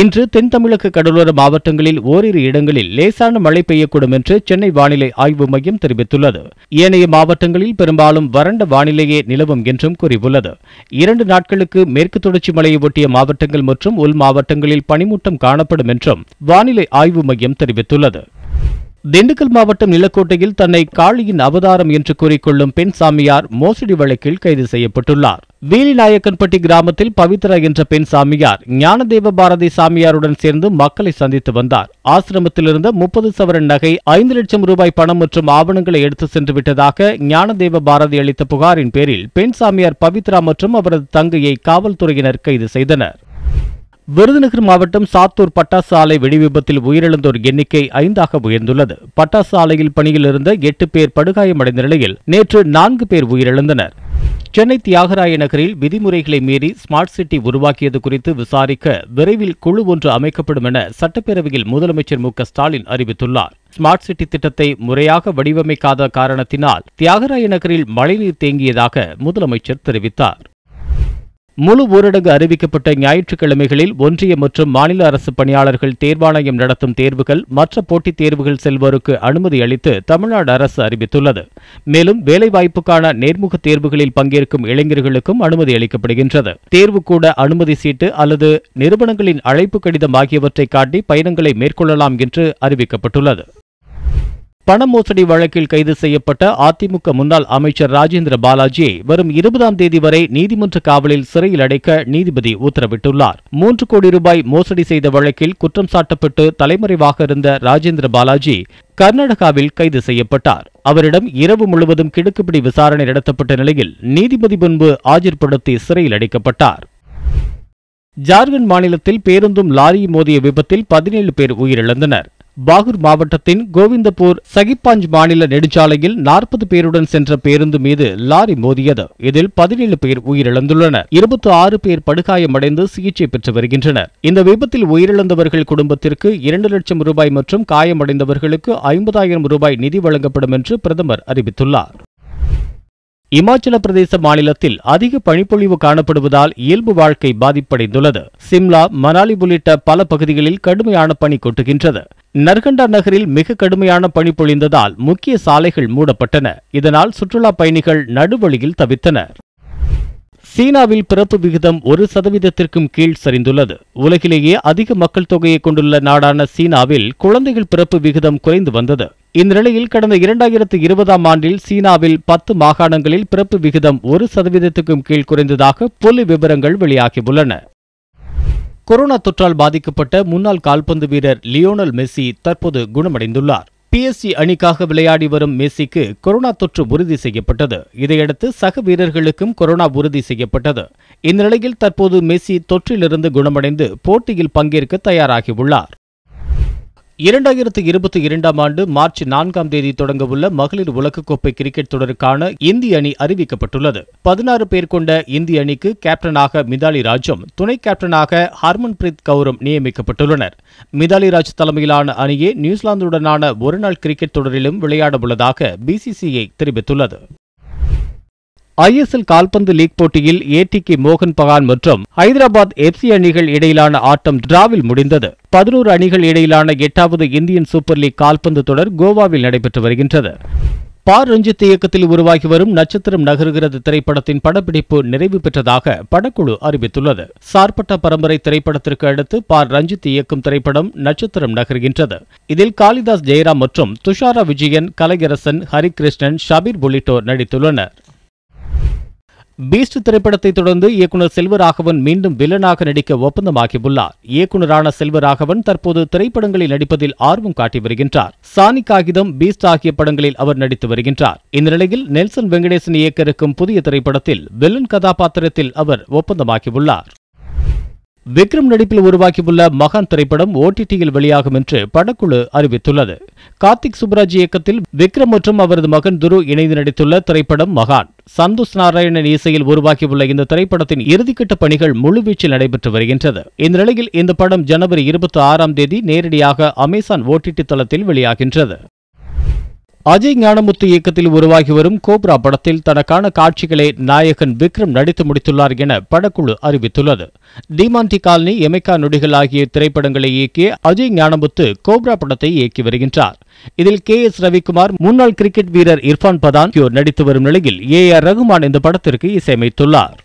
இன்று தென் தமிழக கடலோர மாவட்டங்களில் ஓரிரு இடங்களில் லேசான மழை பெய்யக்கூடும் என்று சென்னை வானிலை ஆய்வு மையம் தெரிவித்துள்ளது ஏனைய மாவட்டங்களில் பெரும்பாலும் வறண்ட வானிலையே நிலவும் என்றும் கூறியுள்ளது இரண்டு நாட்களுக்கு மேற்கு தொடர்ச்சி மலையை ஒட்டிய மாவட்டங்கள் மற்றும் உள் மாவட்டங்களில் பனிமூட்டம் காணப்படும் என்றும் வானிலை ஆய்வு மையம் தெரிவித்துள்ளது திண்டுக்கல் மாவட்டம் நிலக்கோட்டையில் தன்னை காளியின் அவதாரம் என்று கூறிக்கொள்ளும் பெண் சாமியார் மோசடி வழக்கில் கைது செய்யப்பட்டுள்ளார் வீலிநாயக்கன்பட்டி கிராமத்தில் பவித்ரா என்ற பெண் சாமியார் ஞானதேவ பாரதி சாமியாருடன் சேர்ந்து மக்களை சந்தித்து வந்தார் ஆசிரமத்திலிருந்து முப்பது சவரன் நகை ஐந்து லட்சம் ரூபாய் பணம் மற்றும் ஆவணங்களை எடுத்து சென்று விட்டதாக ஞானதேவ பாரதி அளித்த புகாரின் பேரில் பெண் சாமியார் பவித்ரா மற்றும் அவரது தங்கையை காவல்துறையினர் கைது செய்தனர் விருதுநகர் மாவட்டம் சாத்தூர் பட்டாசு ஆலை வெடிவிபத்தில் உயிரிழந்தோர் எண்ணிக்கை ஐந்தாக உயர்ந்துள்ளது பட்டாசு ஆலையில் பணியில் இருந்த எட்டு பேர் படுகாயமடைந்த நிலையில் நேற்று நான்கு பேர் உயிரிழந்தனர் சென்னை தியாகராய நகரில் விதிமுறைகளை மீறி ஸ்மார்ட் சிட்டி உருவாக்கியது குறித்து விசாரிக்க விரைவில் குழு ஒன்று அமைக்கப்படும் என சட்டப்பேரவையில் முதலமைச்சர் மு ஸ்டாலின் அறிவித்துள்ளார் ஸ்மார்ட் சிட்டி திட்டத்தை முறையாக வடிவமைக்காத காரணத்தினால் தியாகராய நகரில் மழைநீர் தேங்கியதாக முதலமைச்சர் தெரிவித்தார் முழு ஊரடங்கு அறிவிக்கப்பட்ட ஞாயிற்றுக்கிழமைகளில் ஒன்றிய மற்றும் மாநில அரசு பணியாளர்கள் தேர்வாணையம் நடத்தும் தேர்வுகள் மற்ற போட்டித் தேர்வுகள் செல்வோருக்கு அனுமதி அளித்து தமிழ்நாடு அரசு அறிவித்துள்ளது மேலும் வேலைவாய்ப்புக்கான நேர்முகத் தேர்வுகளில் பங்கேற்கும் இளைஞர்களுக்கும் அனுமதி அளிக்கப்படுகின்றது தேர்வு கூட அனுமதி சீட்டு அல்லது நிறுவனங்களின் அழைப்பு கடிதம் ஆகியவற்றை காட்டி பயணங்களை மேற்கொள்ளலாம் என்று அறிவிக்கப்பட்டுள்ளது பண மோசடி வழக்கில் கைது செய்யப்பட்ட அதிமுக முன்னாள் அமைச்சர் ராஜேந்திர பாலாஜியை வரும் இருபதாம் தேதி வரை நீதிமன்ற காவலில் சிறையில் அடைக்க நீதிபதி உத்தரவிட்டுள்ளார் மூன்று கோடி ரூபாய் மோசடி செய்த வழக்கில் குற்றம் சாட்டப்பட்டு தலைமறைவாக இருந்த ராஜேந்திர பாலாஜி கர்நாடகாவில் கைது செய்யப்பட்டார் அவரிடம் இரவு முழுவதும் கிடுக்குப்பிடி விசாரணை நடத்தப்பட்ட நிலையில் நீதிபதி முன்பு ஆஜர்படுத்தி சிறையில் அடைக்கப்பட்டார் ஜார்க்கண்ட் மாநிலத்தில் பேருந்தும் லாரியும் மோதிய விபத்தில் பதினேழு பேர் உயிரிழந்தனர் பாகூர் மாவட்டத்தின் கோவிந்தபூர் சகிப்பாஞ்ச் மாநில நெடுஞ்சாலையில் நாற்பது பேருடன் சென்ற பேருந்து மீது லாரி மோதியது இதில் பதினேழு பேர் உயிரிழந்துள்ளனர் இருபத்தி ஆறு பேர் படுகாயமடைந்து சிகிச்சை பெற்று வருகின்றனர் இந்த விபத்தில் உயிரிழந்தவர்கள் குடும்பத்திற்கு இரண்டு லட்சம் ரூபாய் மற்றும் காயமடைந்தவர்களுக்கு ஐம்பதாயிரம் ரூபாய் நிதி வழங்கப்படும் என்று பிரதமர் அறிவித்துள்ளார் இமாச்சல பிரதேச மாநிலத்தில் அதிக பனிப்பொழிவு காணப்படுவதால் இயல்பு வாழ்க்கை பாதிப்படைந்துள்ளது சிம்லா மனாலி உள்ளிட்ட பல பகுதிகளில் கடுமையான பனி கொட்டுகின்றது நர்கண்டா நகரில் மிக கடுமையான பனி பொழிந்ததால் முக்கிய சாலைகள் மூடப்பட்டன இதனால் சுற்றுலா பயணிகள் நடுவழியில் தவித்தனர் சீனாவில் பிறப்பு விகிதம் ஒரு சதவீதத்திற்கும் கீழ் சரிந்துள்ளது உலகிலேயே அதிக மக்கள் தொகையை கொண்டுள்ள நாடான சீனாவில் குழந்தைகள் பிறப்பு விகிதம் குறைந்து வந்தது இந்நிலையில் கடந்த இரண்டாயிரத்து இருபதாம் ஆண்டில் சீனாவில் பத்து மாகாணங்களில் பிறப்பு விகிதம் ஒரு சதவீதத்துக்கும் கீழ் குறைந்ததாக புள்ளி விவரங்கள் வெளியாகியுள்ளன கொரோனா தொற்றால் பாதிக்கப்பட்ட முன்னாள் கால்பந்து வீரர் லியோனல் மெஸ்ஸி தற்போது குணமடைந்துள்ளார் பிஎஸ்சி அணிக்காக விளையாடி வரும் மெஸ்ஸிக்கு கொரோனா தொற்று உறுதி செய்யப்பட்டது இதையடுத்து சக வீரர்களுக்கும் கொரோனா உறுதி செய்யப்பட்டது இந்நிலையில் தற்போது மெஸ்ஸி தொற்றிலிருந்து குணமடைந்து போட்டியில் பங்கேற்க தயாராகியுள்ளார் இரண்டாயிரத்து இருபத்தி இரண்டாம் ஆண்டு மார்ச் நான்காம் தேதி தொடங்கவுள்ள மகளிர் உலகக்கோப்பை கிரிக்கெட் தொடருக்கான இந்திய அணி அறிவிக்கப்பட்டுள்ளது பதினாறு பேர் கொண்ட இந்திய அணிக்கு கேப்டனாக மிதாலி ராஜும் துணை கேப்டனாக ஹர்மன்பிரீத் கவுரும் நியமிக்கப்பட்டுள்ளனர் மிதாலி ராஜ் தலைமையிலான அணியே நியூசிலாந்துடனான ஒருநாள் கிரிக்கெட் தொடரிலும் விளையாட உள்ளதாக பிசிசிஐ தெரிவித்துள்ளது ஐஎஸ்எல் கால்பந்து லீக் போட்டியில் ஏடிகே மோகன் பகான் மற்றும் ஹைதராபாத் எஃப்சி அணிகள் இடையிலான ஆட்டம் டிராவில் முடிந்தது பதினோரு அணிகள் இடையிலான எட்டாவது இந்தியன் சூப்பர் லீக் கால்பந்து தொடர் கோவாவில் நடைபெற்று வருகின்றது பார் ரஞ்சித் இயக்கத்தில் உருவாகி வரும் நட்சத்திரம் நகருகிறது திரைப்படத்தின் படப்பிடிப்பு நிறைவு பெற்றதாக படக்குழு அறிவித்துள்ளது சார்பட்ட பரம்பரை திரைப்படத்திற்கு அடுத்து பார் ரஞ்சித் இயக்கும் திரைப்படம் நட்சத்திரம் நகர்கின்றது இதில் காளிதாஸ் ஜெயராம் மற்றும் துஷாரா விஜயன் கலகரசன் ஹரிகிருஷ்ணன் ஷபீர் உள்ளிட்டோர் நடித்துள்ளனர் பீஸ்ட் திரைப்படத்தை தொடர்ந்து இயக்குனர் செல்வராகவன் மீண்டும் வில்லனாக நடிக்க ஒப்பந்தமாகியுள்ளார் இயக்குநரான செல்வராகவன் தற்போது திரைப்படங்களில் நடிப்பதில் ஆர்வம் காட்டி வருகின்றார் சாணி காகிதம் பீஸ்ட் ஆகிய படங்களில் அவர் நடித்து வருகின்றார் இந்த நிலையில் நெல்சன் வெங்கடேசன் இயக்க இருக்கும் புதிய திரைப்படத்தில் வில்லன் கதாபாத்திரத்தில் அவர் ஒப்பந்தமாகியுள்ளார் விக்ரம் நடிப்பில் உருவாக்கியுள்ள மகான் திரைப்படம் ஓடிடியில் வெளியாகும் என்று படக்குழு அறிவித்துள்ளது கார்த்திக் சுப்ராஜ் இயக்கத்தில் விக்ரம் மற்றும் அவரது மகன் துரு இணைந்து நடித்துள்ள திரைப்படம் மகான் சந்தோஷ் நாராயணன் இசையில் உருவாகியுள்ள இந்த திரைப்படத்தின் இறுதிக்கட்ட பணிகள் முழுவீச்சில் நடைபெற்று வருகின்றது இந்நிலையில் இந்த படம் ஜனவரி இருபத்தி ஆறாம் தேதி நேரடியாக அமேசான் ஓடிடி தளத்தில் வெளியாகின்றது அஜய் ஞானமுத்து இயக்கத்தில் உருவாகி வரும் கோப்ரா படத்தில் தனக்கான காட்சிகளை நாயகன் விக்ரம் நடித்து முடித்துள்ளார் என படக்குழு அறிவித்துள்ளது டிமாண்டி காலனி எமைக்கா நொடிகள் ஆகிய திரைப்படங்களை இயக்கிய அஜய் ஞானமுத்து கோப்ரா படத்தை இயக்கி வருகின்றார் இதில் கே எஸ் ரவிக்குமார் முன்னாள் கிரிக்கெட் வீரர் இர்ஃபான் பதான் நடித்து வரும் நிலையில் ஏ ஆர் ரகுமான் இந்த படத்திற்கு இசையமைத்துள்ளார்